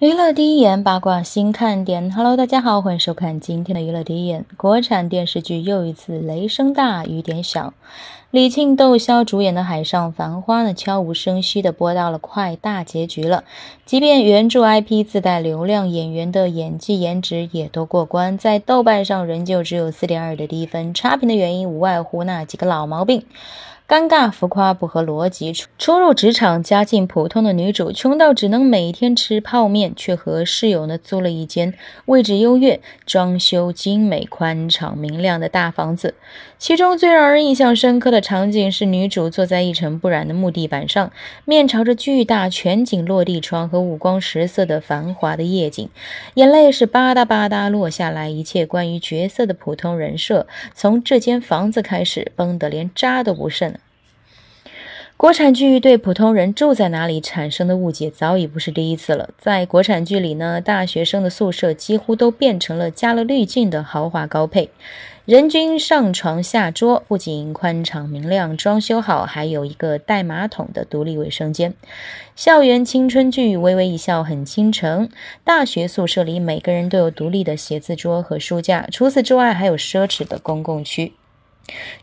娱乐第一眼八卦新看点，Hello，大家好，欢迎收看今天的娱乐第一眼。国产电视剧又一次雷声大雨点小，李沁、窦骁主演的《海上繁花》呢，悄无声息的播到了快大结局了。即便原著 IP 自带流量，演员的演技、颜值也都过关，在豆瓣上仍旧只有四点二的低分，差评的原因无外乎那几个老毛病。尴尬、浮夸、不合逻辑。初入职场、家境普通的女主，穷到只能每天吃泡面，却和室友呢租了一间位置优越、装修精美、宽敞明亮的大房子。其中最让人印象深刻的场景是女主坐在一尘不染的木地板上，面朝着巨大全景落地窗和五光十色的繁华的夜景，眼泪是吧嗒吧嗒落下来。一切关于角色的普通人设，从这间房子开始崩得连渣都不剩。国产剧对普通人住在哪里产生的误解早已不是第一次了。在国产剧里呢，大学生的宿舍几乎都变成了加了滤镜的豪华高配，人均上床下桌，不仅宽敞明亮、装修好，还有一个带马桶的独立卫生间。校园青春剧《微微一笑很倾城》，大学宿舍里每个人都有独立的写字桌和书架，除此之外还有奢侈的公共区。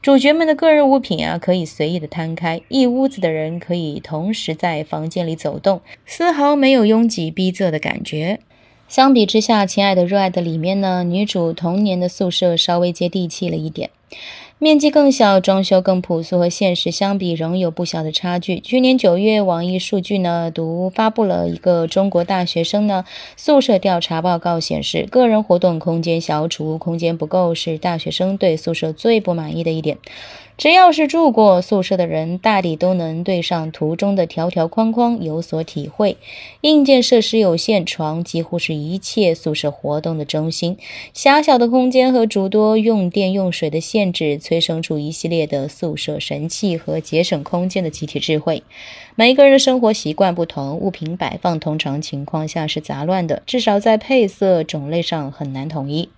主角们的个人物品啊，可以随意的摊开，一屋子的人可以同时在房间里走动，丝毫没有拥挤逼仄的感觉。相比之下，《亲爱的热爱的》里面呢，女主童年的宿舍稍微接地气了一点。面积更小，装修更朴素，和现实相比仍有不小的差距。去年九月，网易数据呢读发布了一个中国大学生呢宿舍调查报告，显示个人活动空间小、储物空间不够是大学生对宿舍最不满意的一点。只要是住过宿舍的人，大抵都能对上图中的条条框框有所体会。硬件设施有限，床几乎是一切宿舍活动的中心。狭小的空间和诸多用电用水的限。限制催生出一系列的宿舍神器和节省空间的集体智慧。每一个人的生活习惯不同，物品摆放通常情况下是杂乱的，至少在配色种类上很难统一。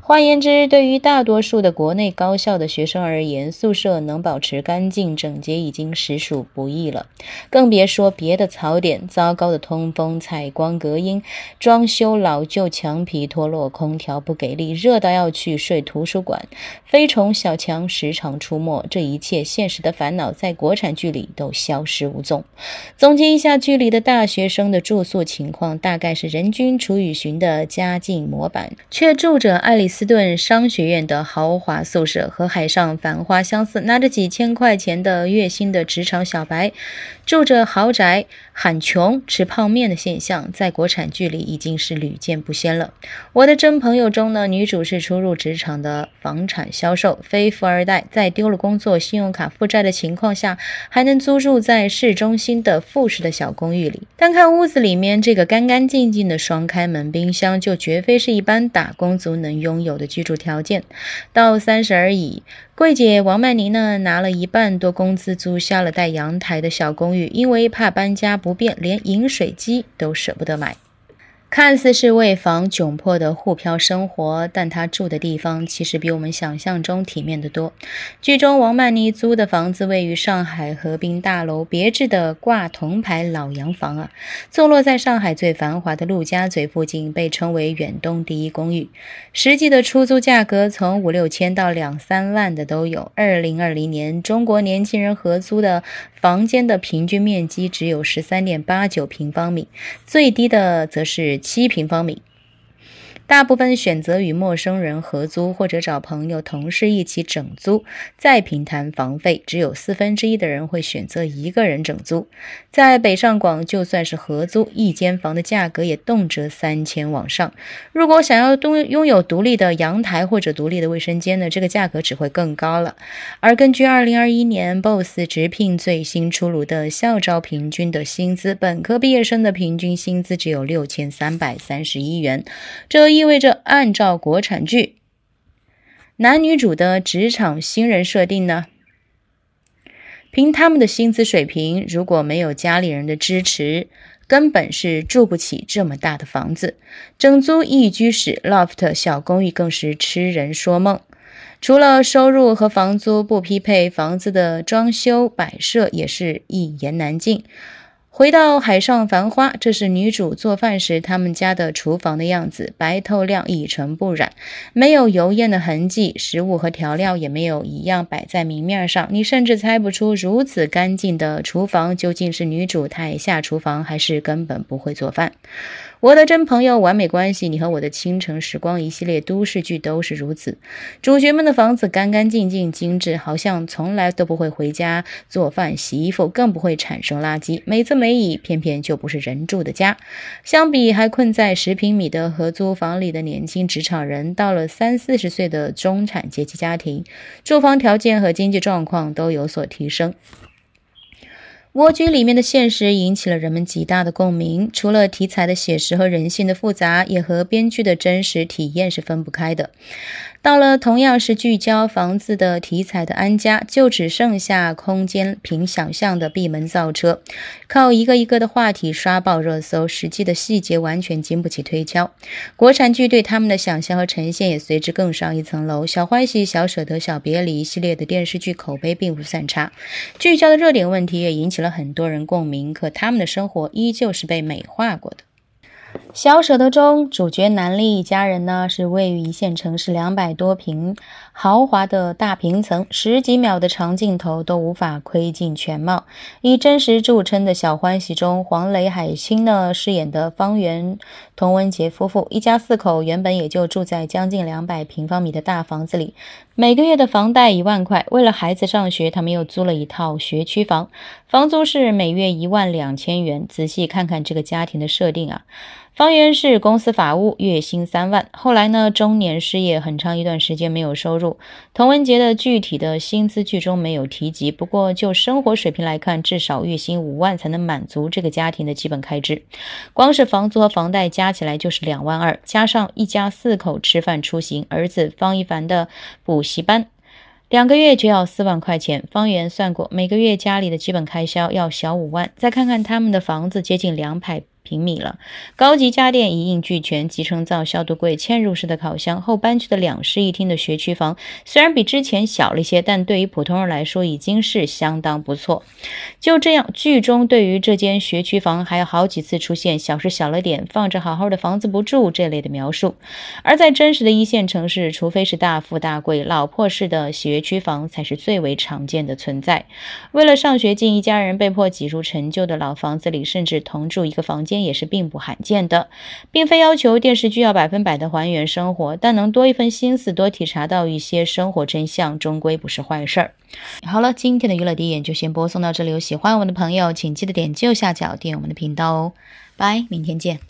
换言之，对于大多数的国内高校的学生而言，宿舍能保持干净整洁已经实属不易了，更别说别的槽点：糟糕的通风、采光、隔音，装修老旧，墙皮脱落，空调不给力，热到要去睡图书馆，飞虫。小强时常出没，这一切现实的烦恼在国产剧里都消失无踪。总结一下剧里的大学生的住宿情况，大概是人均楚雨荨的家境模板，却住着爱丽斯顿商学院的豪华宿舍。和海上繁花相似，拿着几千块钱的月薪的职场小白，住着豪宅喊穷吃泡面的现象，在国产剧里已经是屡见不鲜了。我的真朋友中呢，女主是初入职场的房产销售。非富二代在丢了工作、信用卡负债的情况下，还能租住在市中心的复式的小公寓里。单看屋子里面这个干干净净的双开门冰箱，就绝非是一般打工族能拥有的居住条件。到三十而已，柜姐王曼妮呢，拿了一半多工资租下了带阳台的小公寓，因为怕搬家不便，连饮水机都舍不得买。看似是为防窘迫的沪漂生活，但他住的地方其实比我们想象中体面得多。剧中王曼妮租的房子位于上海河滨大楼，别致的挂铜牌老洋房啊，坐落在上海最繁华的陆家嘴附近，被称为远东第一公寓。实际的出租价格从五六千到两三万的都有。二零二零年，中国年轻人合租的房间的平均面积只有十三点八九平方米，最低的则是。七平方米。大部分选择与陌生人合租或者找朋友、同事一起整租，再平摊房费。只有四分之一的人会选择一个人整租。在北上广，就算是合租，一间房的价格也动辄三千往上。如果想要拥有独立的阳台或者独立的卫生间呢，这个价格只会更高了。而根据二零二一年 BOSS 直聘最新出炉的校招平均的薪资，本科毕业生的平均薪资只有六千三百三十一元。这一意味着，按照国产剧男女主的职场新人设定呢，凭他们的薪资水平，如果没有家里人的支持，根本是住不起这么大的房子。整租一居室 loft 小公寓更是痴人说梦。除了收入和房租不匹配，房子的装修摆设也是一言难尽。回到海上繁花，这是女主做饭时他们家的厨房的样子，白透亮，一尘不染，没有油烟的痕迹，食物和调料也没有一样摆在明面上，你甚至猜不出如此干净的厨房究竟是女主太下厨房，还是根本不会做饭。我的真朋友，完美关系，你和我的倾城时光一系列都市剧都是如此，主角们的房子干干净净、精致，好像从来都不会回家做饭、洗衣服，更不会产生垃圾，每次每。偏偏就不是人住的家。相比还困在十平米的合租房里的年轻职场人，到了三四十岁的中产阶级家庭，住房条件和经济状况都有所提升。蜗居里面的现实引起了人们极大的共鸣，除了题材的写实和人性的复杂，也和编剧的真实体验是分不开的。到了同样是聚焦房子的题材的《安家》，就只剩下空间凭想象的闭门造车，靠一个一个的话题刷爆热搜，实际的细节完全经不起推敲。国产剧对他们的想象和呈现也随之更上一层楼。小欢喜、小舍得、小别离系列的电视剧口碑并不算差，聚焦的热点问题也引起了很多人共鸣。可他们的生活依旧是被美化过的。《小舍得》中，主角南俪一家人呢，是位于一线城市，两百多平。豪华的大平层，十几秒的长镜头都无法窥尽全貌。以真实著称的《小欢喜》中，黄磊、海清呢饰演的方圆、童文杰夫妇一家四口，原本也就住在将近两百平方米的大房子里，每个月的房贷一万块。为了孩子上学，他们又租了一套学区房，房租是每月一万两千元。仔细看看这个家庭的设定啊，方圆是公司法务，月薪三万。后来呢，中年失业，很长一段时间没有收入。童文杰的具体的薪资剧中没有提及，不过就生活水平来看，至少月薪五万才能满足这个家庭的基本开支。光是房租和房贷加起来就是两万二，加上一家四口吃饭、出行，儿子方一凡的补习班，两个月就要四万块钱。方圆算过，每个月家里的基本开销要小五万。再看看他们的房子，接近两百。平米了，高级家电一应俱全，集成灶、消毒柜、嵌入式的烤箱。后搬去的两室一厅的学区房，虽然比之前小了一些，但对于普通人来说已经是相当不错。就这样，剧中对于这间学区房还有好几次出现“小是小了点，放着好好的房子不住”这类的描述。而在真实的一线城市，除非是大富大贵，老破式的学区房才是最为常见的存在。为了上学近，一家人被迫挤入陈旧的老房子里，甚至同住一个房间。也是并不罕见的，并非要求电视剧要百分百的还原生活，但能多一份心思，多体察到一些生活真相，终归不是坏事儿。好了，今天的娱乐第一眼就先播送到这里，有喜欢我们的朋友，请记得点右下角订阅我们的频道哦，拜，明天见。